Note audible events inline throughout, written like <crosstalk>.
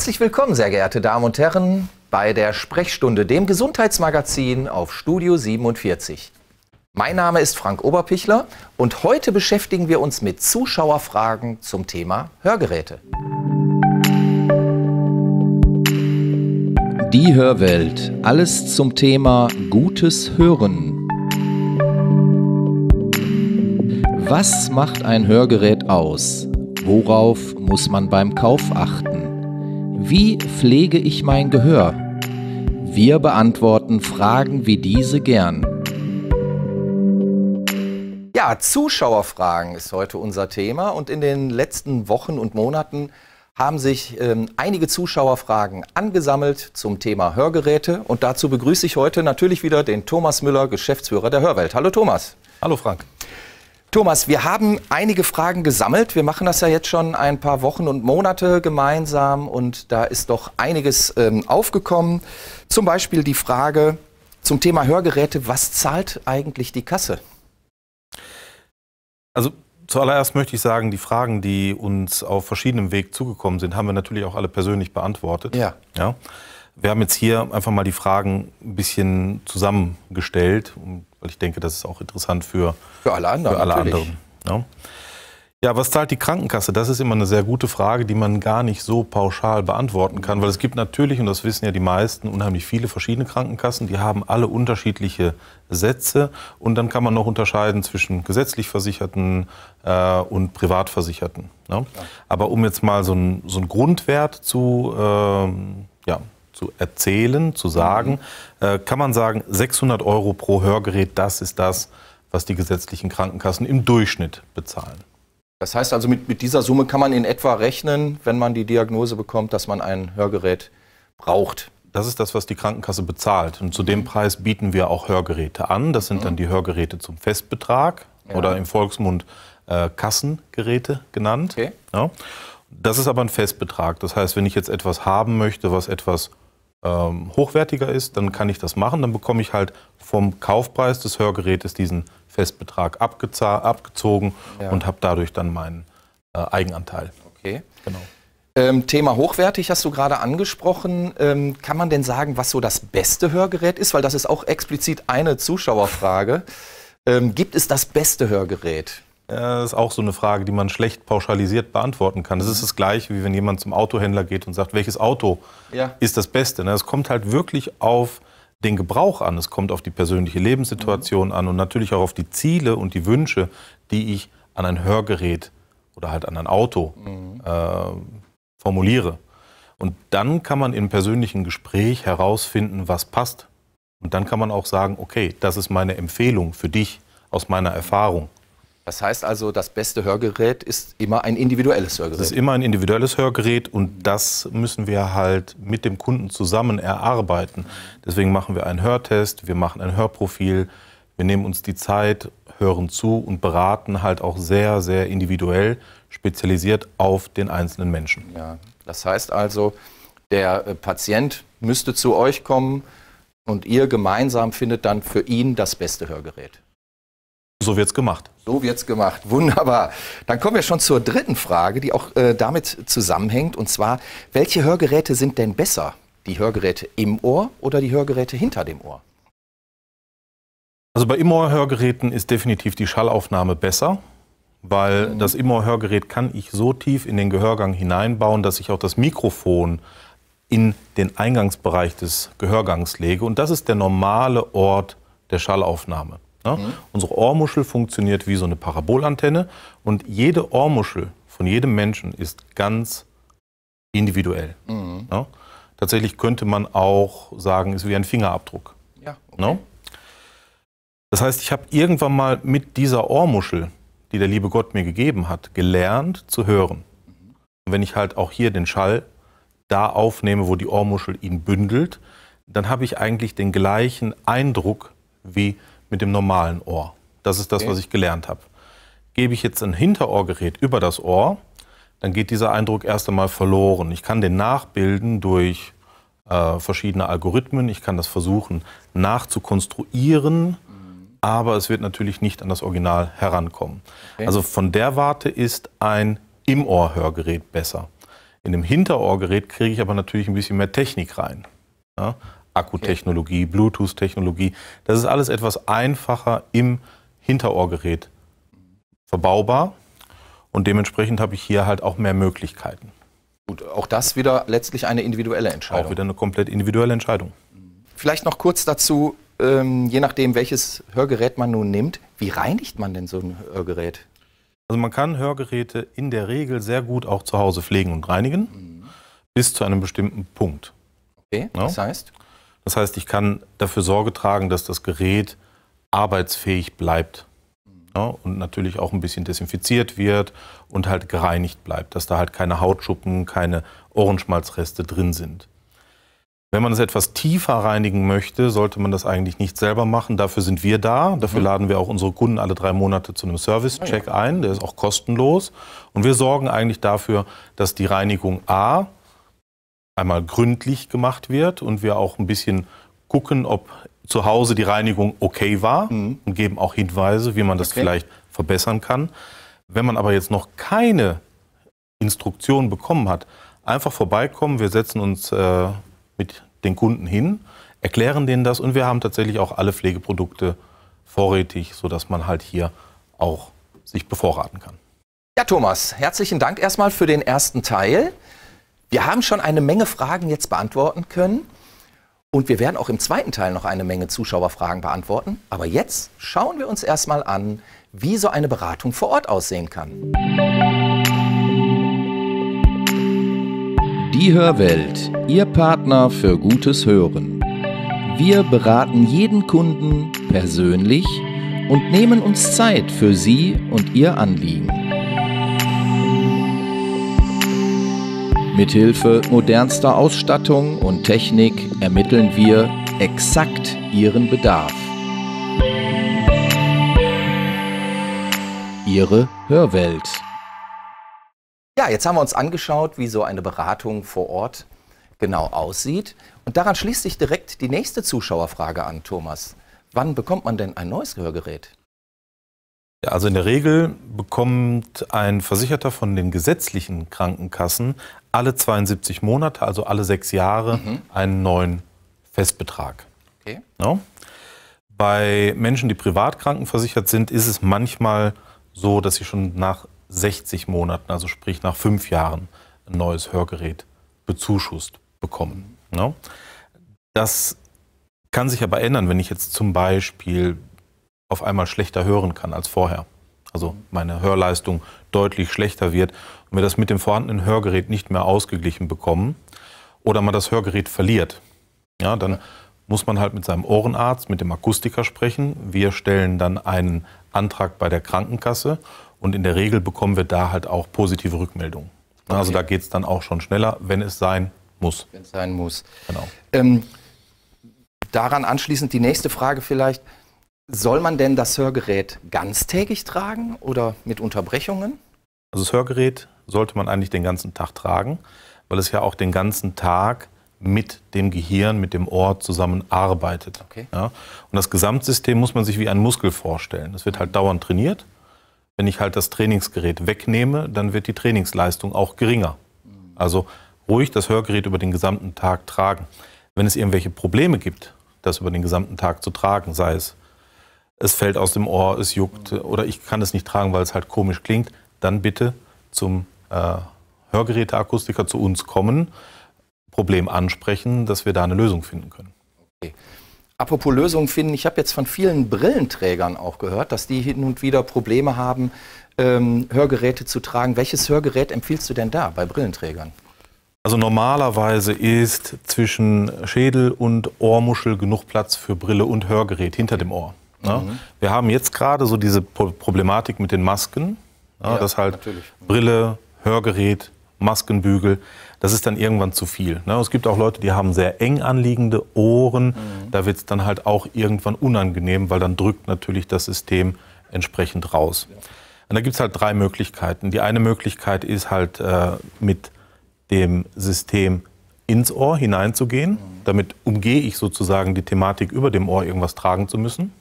Herzlich willkommen, sehr geehrte Damen und Herren, bei der Sprechstunde, dem Gesundheitsmagazin auf Studio 47. Mein Name ist Frank Oberpichler und heute beschäftigen wir uns mit Zuschauerfragen zum Thema Hörgeräte. Die Hörwelt. Alles zum Thema gutes Hören. Was macht ein Hörgerät aus? Worauf muss man beim Kauf achten? Wie pflege ich mein Gehör? Wir beantworten Fragen wie diese gern. Ja, Zuschauerfragen ist heute unser Thema und in den letzten Wochen und Monaten haben sich ähm, einige Zuschauerfragen angesammelt zum Thema Hörgeräte und dazu begrüße ich heute natürlich wieder den Thomas Müller, Geschäftsführer der Hörwelt. Hallo Thomas. Hallo Frank. Thomas, wir haben einige Fragen gesammelt. Wir machen das ja jetzt schon ein paar Wochen und Monate gemeinsam und da ist doch einiges ähm, aufgekommen. Zum Beispiel die Frage zum Thema Hörgeräte, was zahlt eigentlich die Kasse? Also zuallererst möchte ich sagen, die Fragen, die uns auf verschiedenem Weg zugekommen sind, haben wir natürlich auch alle persönlich beantwortet. Ja. ja. Wir haben jetzt hier einfach mal die Fragen ein bisschen zusammengestellt, um weil ich denke, das ist auch interessant für, für alle anderen. Für alle anderen ja. Ne? ja, was zahlt die Krankenkasse? Das ist immer eine sehr gute Frage, die man gar nicht so pauschal beantworten kann, weil es gibt natürlich, und das wissen ja die meisten, unheimlich viele verschiedene Krankenkassen, die haben alle unterschiedliche Sätze und dann kann man noch unterscheiden zwischen gesetzlich Versicherten äh, und Privatversicherten. Ne? Ja? Aber um jetzt mal so einen so Grundwert zu, äh, ja, zu erzählen, zu sagen, mhm. äh, kann man sagen, 600 Euro pro Hörgerät, das ist das, was die gesetzlichen Krankenkassen im Durchschnitt bezahlen. Das heißt also, mit, mit dieser Summe kann man in etwa rechnen, wenn man die Diagnose bekommt, dass man ein Hörgerät braucht. Das ist das, was die Krankenkasse bezahlt. Und zu dem mhm. Preis bieten wir auch Hörgeräte an. Das sind mhm. dann die Hörgeräte zum Festbetrag ja. oder im Volksmund äh, Kassengeräte genannt. Okay. Ja. Das ist aber ein Festbetrag. Das heißt, wenn ich jetzt etwas haben möchte, was etwas ähm, hochwertiger ist, dann kann ich das machen. Dann bekomme ich halt vom Kaufpreis des Hörgerätes diesen Festbetrag abgezogen ja. und habe dadurch dann meinen äh, Eigenanteil. Okay. Genau. Ähm, Thema hochwertig hast du gerade angesprochen. Ähm, kann man denn sagen, was so das beste Hörgerät ist? Weil das ist auch explizit eine Zuschauerfrage. Ähm, gibt es das beste Hörgerät? Das äh, ist auch so eine Frage, die man schlecht pauschalisiert beantworten kann. Das ist mhm. das Gleiche, wie wenn jemand zum Autohändler geht und sagt, welches Auto ja. ist das Beste. Ne? Es kommt halt wirklich auf den Gebrauch an, es kommt auf die persönliche Lebenssituation mhm. an und natürlich auch auf die Ziele und die Wünsche, die ich an ein Hörgerät oder halt an ein Auto mhm. äh, formuliere. Und dann kann man im persönlichen Gespräch herausfinden, was passt. Und dann kann man auch sagen, okay, das ist meine Empfehlung für dich aus meiner Erfahrung. Das heißt also, das beste Hörgerät ist immer ein individuelles Hörgerät. Es ist immer ein individuelles Hörgerät und das müssen wir halt mit dem Kunden zusammen erarbeiten. Deswegen machen wir einen Hörtest, wir machen ein Hörprofil, wir nehmen uns die Zeit, hören zu und beraten halt auch sehr, sehr individuell, spezialisiert auf den einzelnen Menschen. Ja, das heißt also, der äh, Patient müsste zu euch kommen und ihr gemeinsam findet dann für ihn das beste Hörgerät. So wird's gemacht. So wird's gemacht. Wunderbar. Dann kommen wir schon zur dritten Frage, die auch äh, damit zusammenhängt. Und zwar, welche Hörgeräte sind denn besser? Die Hörgeräte im Ohr oder die Hörgeräte hinter dem Ohr? Also bei im hörgeräten ist definitiv die Schallaufnahme besser, weil mhm. das im hörgerät kann ich so tief in den Gehörgang hineinbauen, dass ich auch das Mikrofon in den Eingangsbereich des Gehörgangs lege. Und das ist der normale Ort der Schallaufnahme. Ne? Mhm. Unsere Ohrmuschel funktioniert wie so eine Parabolantenne und jede Ohrmuschel von jedem Menschen ist ganz individuell. Mhm. Ne? Tatsächlich könnte man auch sagen, ist wie ein Fingerabdruck. Ja, ne? okay. ne? Das heißt, ich habe irgendwann mal mit dieser Ohrmuschel, die der liebe Gott mir gegeben hat, gelernt zu hören. Mhm. Und wenn ich halt auch hier den Schall da aufnehme, wo die Ohrmuschel ihn bündelt, dann habe ich eigentlich den gleichen Eindruck wie mit dem normalen Ohr. Das ist das, okay. was ich gelernt habe. Gebe ich jetzt ein Hinterohrgerät über das Ohr, dann geht dieser Eindruck erst einmal verloren. Ich kann den nachbilden durch äh, verschiedene Algorithmen. Ich kann das versuchen nachzukonstruieren, aber es wird natürlich nicht an das Original herankommen. Okay. Also von der Warte ist ein im Ohr Hörgerät besser. In dem Hinterohrgerät kriege ich aber natürlich ein bisschen mehr Technik rein. Ja? Akkutechnologie, Bluetooth-Technologie. Das ist alles etwas einfacher im Hinterohrgerät verbaubar. Und dementsprechend habe ich hier halt auch mehr Möglichkeiten. Gut, auch das wieder letztlich eine individuelle Entscheidung. Auch wieder eine komplett individuelle Entscheidung. Vielleicht noch kurz dazu, ähm, je nachdem, welches Hörgerät man nun nimmt, wie reinigt man denn so ein Hörgerät? Also man kann Hörgeräte in der Regel sehr gut auch zu Hause pflegen und reinigen, mhm. bis zu einem bestimmten Punkt. Okay, ja? das heißt? Das heißt, ich kann dafür Sorge tragen, dass das Gerät arbeitsfähig bleibt. Ja, und natürlich auch ein bisschen desinfiziert wird und halt gereinigt bleibt, dass da halt keine Hautschuppen, keine Ohrenschmalzreste drin sind. Wenn man es etwas tiefer reinigen möchte, sollte man das eigentlich nicht selber machen. Dafür sind wir da. Dafür mhm. laden wir auch unsere Kunden alle drei Monate zu einem Service-Check ah, ein. Der ist auch kostenlos. Und wir sorgen eigentlich dafür, dass die Reinigung A einmal gründlich gemacht wird und wir auch ein bisschen gucken, ob zu Hause die Reinigung okay war mhm. und geben auch Hinweise, wie man das okay. vielleicht verbessern kann. Wenn man aber jetzt noch keine Instruktion bekommen hat, einfach vorbeikommen, wir setzen uns äh, mit den Kunden hin, erklären denen das und wir haben tatsächlich auch alle Pflegeprodukte vorrätig, sodass man halt hier auch sich bevorraten kann. Ja, Thomas, herzlichen Dank erstmal für den ersten Teil. Wir haben schon eine Menge Fragen jetzt beantworten können. Und wir werden auch im zweiten Teil noch eine Menge Zuschauerfragen beantworten. Aber jetzt schauen wir uns erstmal an, wie so eine Beratung vor Ort aussehen kann. Die Hörwelt, Ihr Partner für gutes Hören. Wir beraten jeden Kunden persönlich und nehmen uns Zeit für Sie und Ihr Anliegen. Mithilfe modernster Ausstattung und Technik ermitteln wir exakt Ihren Bedarf. Ihre Hörwelt. Ja, jetzt haben wir uns angeschaut, wie so eine Beratung vor Ort genau aussieht. Und daran schließt sich direkt die nächste Zuschauerfrage an, Thomas. Wann bekommt man denn ein neues Hörgerät? Also in der Regel bekommt ein Versicherter von den gesetzlichen Krankenkassen alle 72 Monate, also alle sechs Jahre, mhm. einen neuen Festbetrag. Okay. Ja. Bei Menschen, die privat krankenversichert sind, ist es manchmal so, dass sie schon nach 60 Monaten, also sprich nach fünf Jahren, ein neues Hörgerät bezuschusst bekommen. Ja. Das kann sich aber ändern, wenn ich jetzt zum Beispiel auf einmal schlechter hören kann als vorher. Also meine Hörleistung deutlich schlechter wird und wir das mit dem vorhandenen Hörgerät nicht mehr ausgeglichen bekommen oder man das Hörgerät verliert. Ja, dann muss man halt mit seinem Ohrenarzt, mit dem Akustiker sprechen. Wir stellen dann einen Antrag bei der Krankenkasse und in der Regel bekommen wir da halt auch positive Rückmeldungen. Okay. Also da geht es dann auch schon schneller, wenn es sein muss. Wenn es sein muss. Genau. Ähm, daran anschließend die nächste Frage vielleicht. Soll man denn das Hörgerät ganztägig tragen oder mit Unterbrechungen? Also das Hörgerät sollte man eigentlich den ganzen Tag tragen, weil es ja auch den ganzen Tag mit dem Gehirn, mit dem Ohr zusammenarbeitet. Okay. Ja? Und das Gesamtsystem muss man sich wie ein Muskel vorstellen. Es wird halt dauernd trainiert. Wenn ich halt das Trainingsgerät wegnehme, dann wird die Trainingsleistung auch geringer. Mhm. Also ruhig das Hörgerät über den gesamten Tag tragen. Wenn es irgendwelche Probleme gibt, das über den gesamten Tag zu tragen, sei es es fällt aus dem Ohr, es juckt oder ich kann es nicht tragen, weil es halt komisch klingt, dann bitte zum äh, Hörgeräteakustiker zu uns kommen, Problem ansprechen, dass wir da eine Lösung finden können. Okay. Apropos Lösungen finden, ich habe jetzt von vielen Brillenträgern auch gehört, dass die hin und wieder Probleme haben, ähm, Hörgeräte zu tragen. Welches Hörgerät empfiehlst du denn da bei Brillenträgern? Also normalerweise ist zwischen Schädel und Ohrmuschel genug Platz für Brille und Hörgerät hinter dem Ohr. Ne? Mhm. Wir haben jetzt gerade so diese Problematik mit den Masken, ne? ja, dass halt natürlich. Mhm. Brille, Hörgerät, Maskenbügel, das ist dann irgendwann zu viel. Ne? Es gibt auch Leute, die haben sehr eng anliegende Ohren, mhm. da wird es dann halt auch irgendwann unangenehm, weil dann drückt natürlich das System entsprechend raus. Ja. Und da gibt es halt drei Möglichkeiten. Die eine Möglichkeit ist halt äh, mit dem System ins Ohr hineinzugehen. Mhm. Damit umgehe ich sozusagen die Thematik, über dem Ohr irgendwas tragen zu müssen.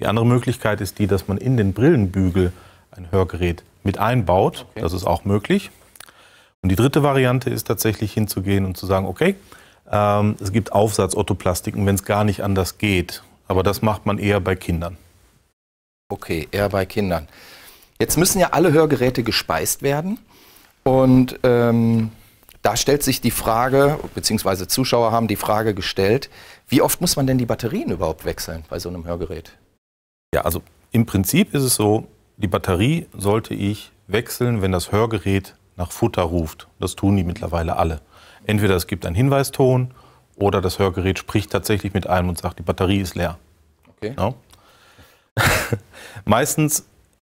Die andere Möglichkeit ist die, dass man in den Brillenbügel ein Hörgerät mit einbaut. Okay. Das ist auch möglich. Und die dritte Variante ist tatsächlich hinzugehen und zu sagen, okay, ähm, es gibt aufsatz wenn es gar nicht anders geht. Aber das macht man eher bei Kindern. Okay, eher bei Kindern. Jetzt müssen ja alle Hörgeräte gespeist werden. Und ähm, da stellt sich die Frage, beziehungsweise Zuschauer haben die Frage gestellt, wie oft muss man denn die Batterien überhaupt wechseln bei so einem Hörgerät? Ja, also im Prinzip ist es so, die Batterie sollte ich wechseln, wenn das Hörgerät nach Futter ruft. Das tun die mittlerweile alle. Entweder es gibt einen Hinweiston oder das Hörgerät spricht tatsächlich mit einem und sagt, die Batterie ist leer. Okay. Ja. <laughs> Meistens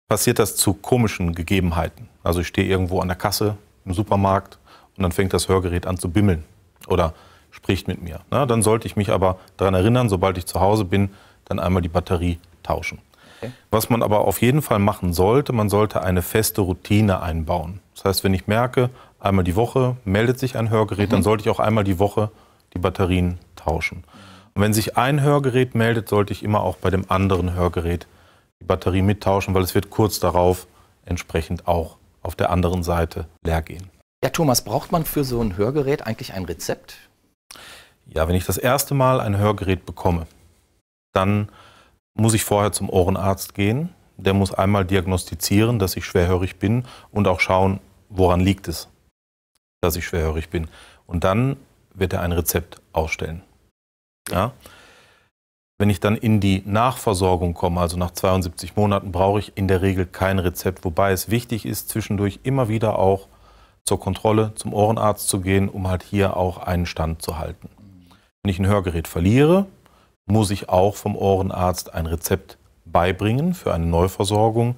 passiert das zu komischen Gegebenheiten. Also ich stehe irgendwo an der Kasse im Supermarkt und dann fängt das Hörgerät an zu bimmeln oder spricht mit mir. Na, dann sollte ich mich aber daran erinnern, sobald ich zu Hause bin, dann einmal die Batterie tauschen. Okay. Was man aber auf jeden Fall machen sollte, man sollte eine feste Routine einbauen. Das heißt, wenn ich merke, einmal die Woche meldet sich ein Hörgerät, mhm. dann sollte ich auch einmal die Woche die Batterien tauschen. Und wenn sich ein Hörgerät meldet, sollte ich immer auch bei dem anderen Hörgerät die Batterie mittauschen, weil es wird kurz darauf entsprechend auch auf der anderen Seite leer gehen. Ja, Thomas, braucht man für so ein Hörgerät eigentlich ein Rezept? Ja, wenn ich das erste Mal ein Hörgerät bekomme, dann muss ich vorher zum Ohrenarzt gehen. Der muss einmal diagnostizieren, dass ich schwerhörig bin und auch schauen, woran liegt es, dass ich schwerhörig bin. Und dann wird er ein Rezept ausstellen. Ja? Wenn ich dann in die Nachversorgung komme, also nach 72 Monaten, brauche ich in der Regel kein Rezept, wobei es wichtig ist, zwischendurch immer wieder auch zur Kontrolle zum Ohrenarzt zu gehen, um halt hier auch einen Stand zu halten. Wenn ich ein Hörgerät verliere, muss ich auch vom Ohrenarzt ein Rezept beibringen für eine Neuversorgung.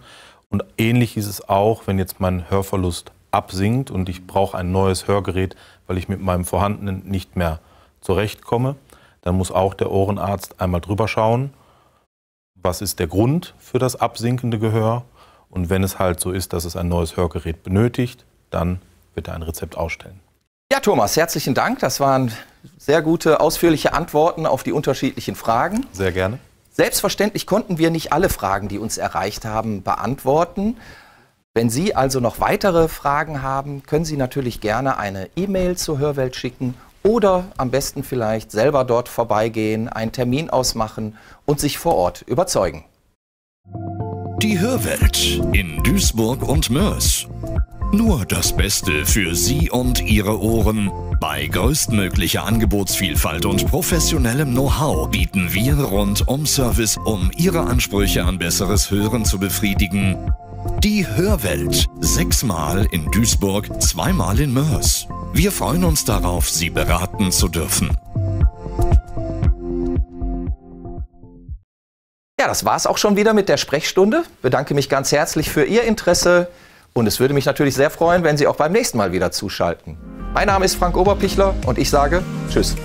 Und ähnlich ist es auch, wenn jetzt mein Hörverlust absinkt und ich brauche ein neues Hörgerät, weil ich mit meinem vorhandenen nicht mehr zurechtkomme, dann muss auch der Ohrenarzt einmal drüber schauen, was ist der Grund für das absinkende Gehör. Und wenn es halt so ist, dass es ein neues Hörgerät benötigt, dann wird er ein Rezept ausstellen. Ja, Thomas, herzlichen Dank. Das waren sehr gute, ausführliche Antworten auf die unterschiedlichen Fragen. Sehr gerne. Selbstverständlich konnten wir nicht alle Fragen, die uns erreicht haben, beantworten. Wenn Sie also noch weitere Fragen haben, können Sie natürlich gerne eine E-Mail zur Hörwelt schicken oder am besten vielleicht selber dort vorbeigehen, einen Termin ausmachen und sich vor Ort überzeugen. Die Hörwelt in Duisburg und Mörs. Nur das Beste für Sie und Ihre Ohren. Bei größtmöglicher Angebotsvielfalt und professionellem Know-how bieten wir Rundum-Service, um Ihre Ansprüche an besseres Hören zu befriedigen. Die Hörwelt. Sechsmal in Duisburg, zweimal in Mörs. Wir freuen uns darauf, Sie beraten zu dürfen. Ja, das war's auch schon wieder mit der Sprechstunde. Bedanke mich ganz herzlich für Ihr Interesse. Und es würde mich natürlich sehr freuen, wenn Sie auch beim nächsten Mal wieder zuschalten. Mein Name ist Frank Oberpichler und ich sage Tschüss.